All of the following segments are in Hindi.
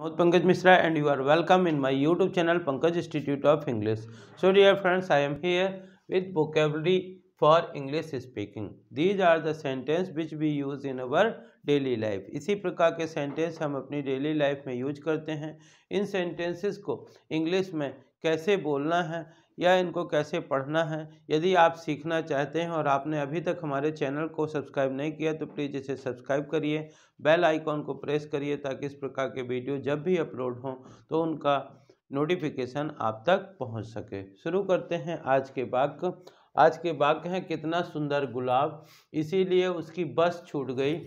मोहत Pankaj Mishra and you are welcome in my YouTube channel Pankaj institute of English so dear friends I am here with vocabulary for English speaking these are the sentence which we use in our daily life इसी प्रकार के सेंटेंस हम अपनी डेली लाइफ में यूज करते हैं इन सेंटेंसेस को इंग्लिश में कैसे बोलना है या इनको कैसे पढ़ना है यदि आप सीखना चाहते हैं और आपने अभी तक हमारे चैनल को सब्सक्राइब नहीं किया तो प्लीज़ इसे सब्सक्राइब करिए बेल आइकॉन को प्रेस करिए ताकि इस प्रकार के वीडियो जब भी अपलोड हों तो उनका नोटिफिकेशन आप तक पहुंच सके शुरू करते हैं आज के वाक्य आज के वाक्य हैं कितना सुंदर गुलाब इसीलिए उसकी बस छूट गई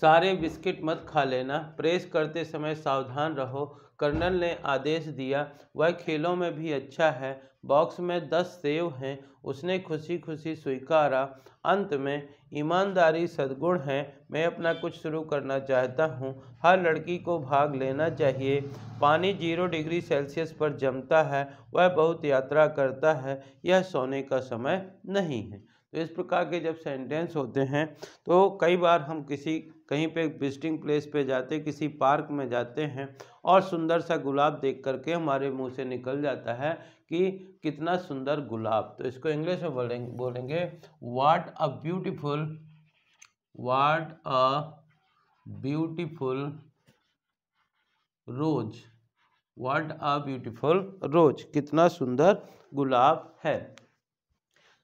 सारे बिस्किट मत खा लेना प्रेस करते समय सावधान रहो कर्नल ने आदेश दिया वह खेलों में भी अच्छा है बॉक्स में दस सेव हैं उसने खुशी खुशी स्वीकारा अंत में ईमानदारी सद्गुण है मैं अपना कुछ शुरू करना चाहता हूँ हर लड़की को भाग लेना चाहिए पानी जीरो डिग्री सेल्सियस पर जमता है वह बहुत यात्रा करता है यह सोने का समय नहीं है तो इस प्रकार के जब सेंटेंस होते हैं तो कई बार हम किसी कहीं पे विजिटिंग प्लेस पे जाते किसी पार्क में जाते हैं और सुंदर सा गुलाब देख करके हमारे मुंह से निकल जाता है कि कितना सुंदर गुलाब तो इसको इंग्लिश में बोलेंगे बोलेंगे what a beautiful what a beautiful rose what a beautiful rose कितना सुंदर गुलाब है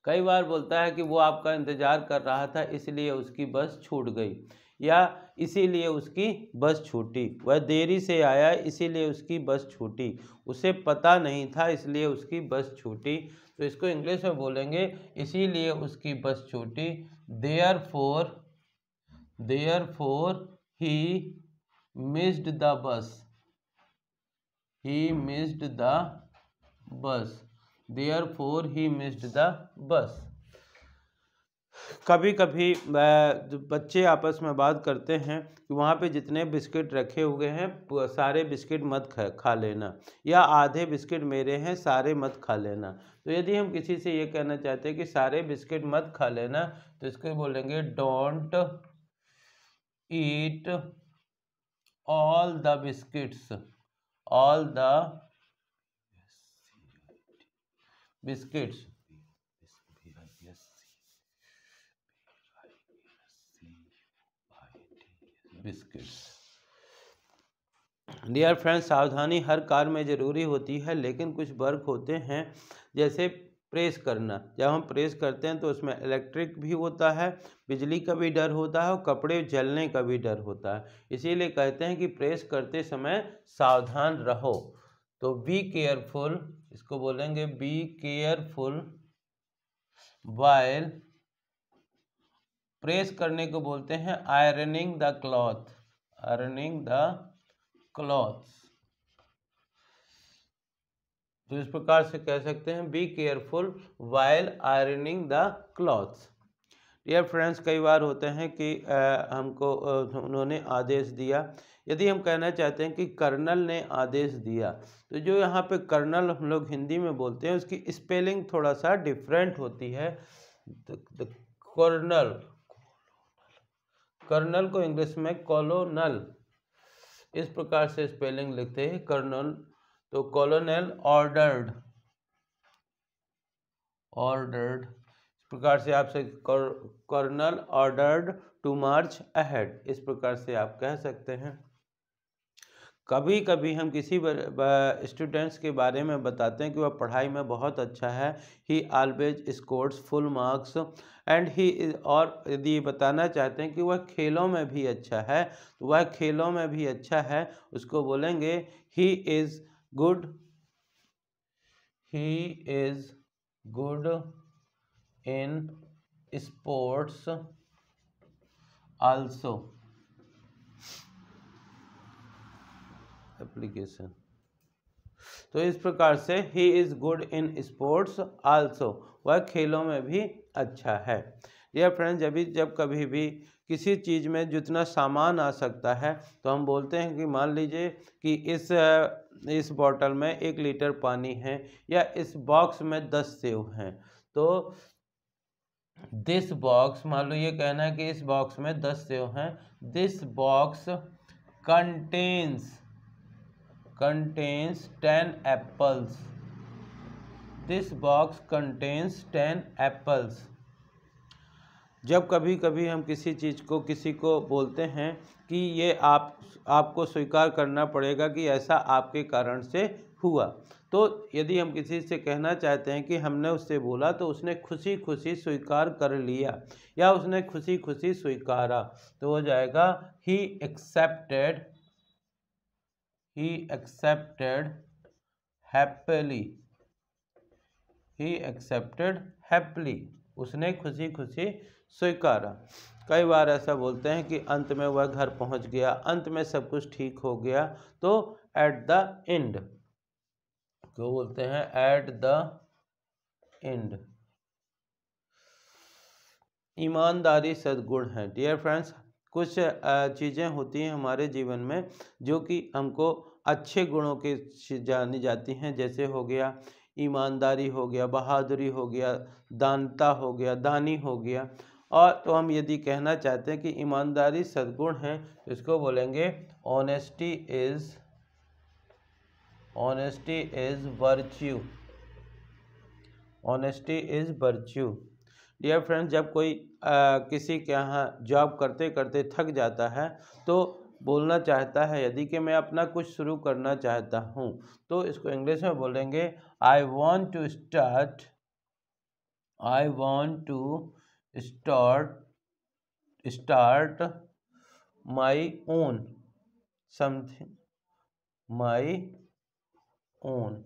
कई बार बोलता है कि वो आपका इंतज़ार कर रहा था इसलिए उसकी बस छूट गई या इसीलिए उसकी बस छूटी वह देरी से आया इसीलिए उसकी बस छूटी उसे पता नहीं था इसलिए उसकी बस छूटी तो इसको इंग्लिश में बोलेंगे इसीलिए उसकी बस छूटी therefore therefore he missed the bus he missed the bus therefore he missed the bus कभी कभी बच्चे आपस में बात करते हैं कि वहाँ पे जितने बिस्किट रखे हुए हैं सारे बिस्किट मत खा खा लेना या आधे बिस्किट मेरे हैं सारे मत खा लेना तो यदि हम किसी से ये कहना चाहते हैं कि सारे बिस्किट मत खा लेना तो इसको बोलेंगे don't eat all the biscuits all the biscuits biscuits dear friends सावधानी हर कार में ज़रूरी होती है लेकिन कुछ वर्क होते हैं जैसे प्रेस करना जब हम प्रेस करते हैं तो उसमें इलेक्ट्रिक भी होता है बिजली का भी डर होता है और कपड़े जलने का भी डर होता है इसीलिए कहते हैं कि प्रेस करते समय सावधान रहो तो बी केयरफुल इसको बोलेंगे बी केयरफुल वायल प्रेस करने को बोलते हैं ironing the cloth ironing the cloth तो इस प्रकार से कह सकते हैं be careful while ironing the cloth dear friends कई बार होते हैं कि आ, हमको उन्होंने आदेश दिया यदि हम कहना चाहते हैं कि कर्नल ने आदेश दिया तो जो यहाँ पे कर्नल हम लोग हिंदी में बोलते हैं उसकी स्पेलिंग थोड़ा सा डिफरेंट होती है कर्नल कर्नल को इंग्लिश में कॉलोनल इस प्रकार से स्पेलिंग लिखते हैं कर्नल तो कॉलोनल ऑर्डर्ड ऑर्डर्ड इस प्रकार से आपसे colonel ordered to march ahead इस प्रकार से आप कह सकते हैं कभी कभी हम किसी स्टूडेंट्स के बारे में बताते हैं कि वह पढ़ाई में बहुत अच्छा है he always scores full marks and he और यदि बताना चाहते हैं कि वह खेलों में भी अच्छा है तो वह खेलों में भी अच्छा है उसको बोलेंगे he is good he is good in sports also application तो इस प्रकार से he is good in sports also वह खेलों में भी अच्छा है फ्रेंड जब भी जब कभी भी किसी चीज़ में जितना सामान आ सकता है तो हम बोलते हैं कि मान लीजिए कि इस इस बॉटल में एक लीटर पानी है या इस बॉक्स में दस सेव हैं तो दिस बॉक्स मान लो ये कहना है कि इस बॉक्स में दस सेव हैं this box contains contains 10 apples this box contains ten apples जब कभी कभी हम किसी चीज़ को किसी को बोलते हैं कि ये आप आपको स्वीकार करना पड़ेगा कि ऐसा आपके कारण से हुआ तो यदि हम किसी से कहना चाहते हैं कि हमने उससे बोला तो उसने खुशी खुशी स्वीकार कर लिया या उसने खुशी खुशी स्वीकारा तो हो जाएगा he accepted he accepted happily he accepted happily उसने खुशी खुशी स्वीकारा कई बार ऐसा बोलते हैं कि अंत में वह घर पहुंच गया अंत में सब कुछ ठीक हो गया तो एट द एंड क्यों बोलते हैं एट द एंड ईमानदारी सदगुण है डियर फ्रेंड्स कुछ चीज़ें होती हैं हमारे जीवन में जो कि हमको अच्छे गुणों के जानी जाती हैं जैसे हो गया ईमानदारी हो गया बहादुरी हो गया दानता हो गया दानी हो गया और तो हम यदि कहना चाहते हैं कि ईमानदारी सद्गुण है तो इसको बोलेंगे honesty is honesty is virtue honesty is virtue dear friends जब कोई आ, किसी के यहाँ जॉब करते करते थक जाता है तो बोलना चाहता है यदि कि मैं अपना कुछ शुरू करना चाहता हूँ तो इसको इंग्लिश में बोलेंगे I want to start I want to start start my own something my own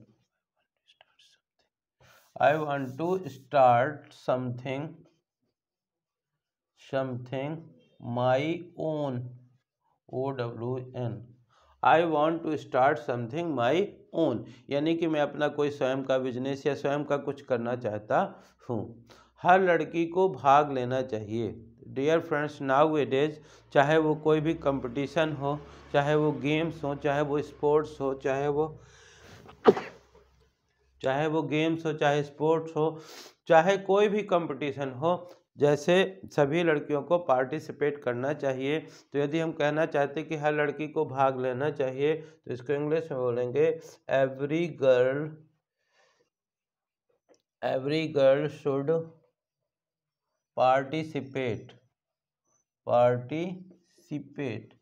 I want to start something something my own O W N I want to start something my own यानी कि मैं अपना कोई स्वयं का बिजनेस या स्वयं का कुछ करना चाहता हूँ हर लड़की को भाग लेना चाहिए डियर फ्रेंड्स नाउ डेज चाहे वो कोई भी कंपटीशन हो चाहे वो गेम्स हो चाहे वो स्पोर्ट्स हो चाहे वो चाहे वो गेम्स हो चाहे स्पोर्ट्स हो चाहे कोई भी कंपटीशन हो जैसे सभी लड़कियों को पार्टिसिपेट करना चाहिए तो यदि हम कहना चाहते कि हर लड़की को भाग लेना चाहिए तो इसको इंग्लिश में बोलेंगे every girl every girl should participate participate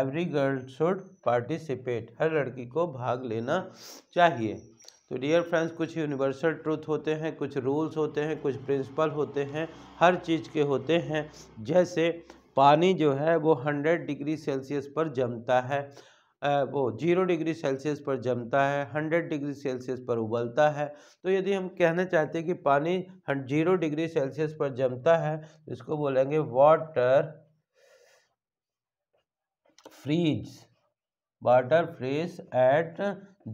every girl should participate हर लड़की को भाग लेना चाहिए तो डियर फ्रेंड्स कुछ यूनिवर्सल ट्रूथ होते हैं कुछ रूल्स होते हैं कुछ प्रिंसिपल होते हैं हर चीज़ के होते हैं जैसे पानी जो है वो हंड्रेड डिग्री सेल्सियस पर जमता है वो जीरो डिग्री सेल्सियस पर जमता है हंड्रेड डिग्री सेल्सियस पर उबलता है तो यदि हम कहना चाहते हैं कि पानी जीरो डिग्री सेल्सियस पर जमता है तो इसको बोलेंगे water freeze water freezes at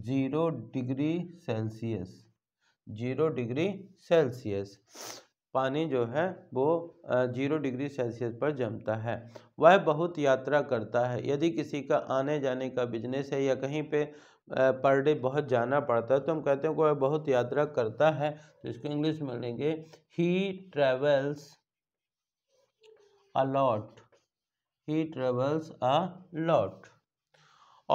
zero degree Celsius zero degree Celsius पानी जो है वो जीरो डिग्री सेल्सियस पर जमता है वह बहुत यात्रा करता है यदि किसी का आने जाने का बिजनेस है या कहीं पे पर डे बहुत जाना पड़ता है तो हम कहते हैं कि वह बहुत यात्रा करता है तो इसको इंग्लिश में लेंगे he travels a lot he travels a lot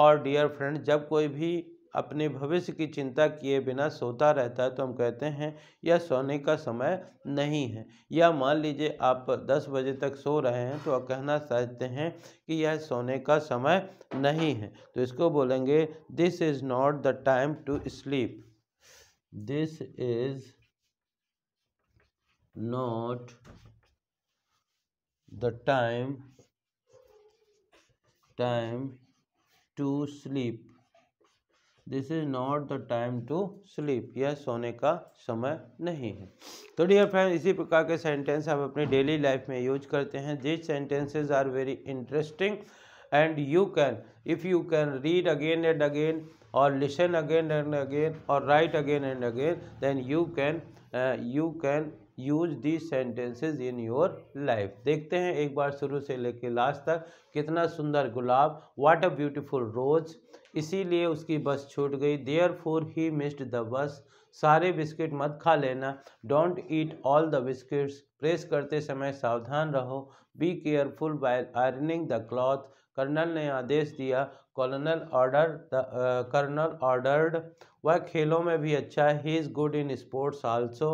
और डियर फ्रेंड जब कोई भी अपने भविष्य की चिंता किए बिना सोता रहता है तो हम कहते हैं यह सोने का समय नहीं है या मान लीजिए आप 10 बजे तक सो रहे हैं तो कहना चाहते हैं कि यह सोने का समय नहीं है तो इसको बोलेंगे this is not the time to sleep this is not the time time to sleep this is not the time to sleep यह सोने का समय नहीं है तो डियर फ्रेंड इसी प्रकार के सेंटेंस आप अपनी डेली लाइफ में यूज करते हैं this sentences are very interesting and you can if you can read again and again और लिसन अगेन एंड अगेन और write again and again then you can you can use the sentences in your life देखते हैं एक बार शुरू से लेकर लास्ट तक कितना सुंदर गुलाब वाट अ ब्यूटिफुल रोज इसीलिए उसकी बस छूट गई therefore he missed the bus सारे बिस्किट मत खा लेना don't eat all the biscuits press करते समय सावधान रहो be careful by ironing the cloth colonel ने आदेश दिया कॉलोनल ऑर्डर कर्नल ऑर्डर्ड वह खेलों में भी अच्छा है he is good in sports also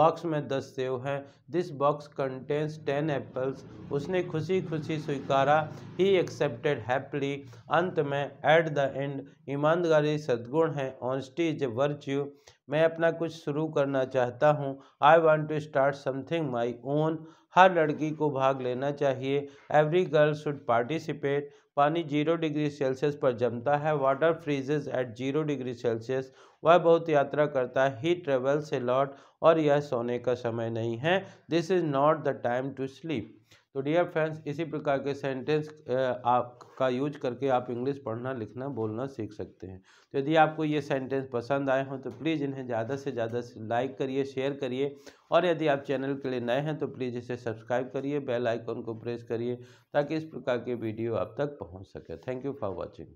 box में दस सेव हैं this box contains ten apples उसने खुशी खुशी स्वीकारा ही एक्सेप्टेड हैप्पली अंत में एट द एंड ईमानदारी सद्गुण है ऑनस्टी इज ए वर्च्यू मैं अपना कुछ शुरू करना चाहता हूँ I want to start something my own हर लड़की को भाग लेना चाहिए एवरी गर्ल शुड पार्टिसिपेट पानी जीरो डिग्री सेल्सियस पर जमता है water freezes at zero degree Celsius वह बहुत यात्रा करता है ही ट्रेवल्स ए लॉट और यह सोने का समय नहीं है this is not the time to sleep तो डियर फ्रेंड्स इसी प्रकार के सेंटेंस आपका यूज करके आप इंग्लिश पढ़ना लिखना बोलना सीख सकते हैं तो यदि आपको ये सेंटेंस पसंद आए हों तो प्लीज़ इन्हें ज़्यादा से ज़्यादा लाइक करिए शेयर करिए और यदि आप चैनल के लिए नए हैं तो प्लीज़ इसे सब्सक्राइब करिए बेल आइकन को प्रेस करिए ताकि इस प्रकार के वीडियो आप तक पहुँच सके थैंक यू फॉर वॉचिंग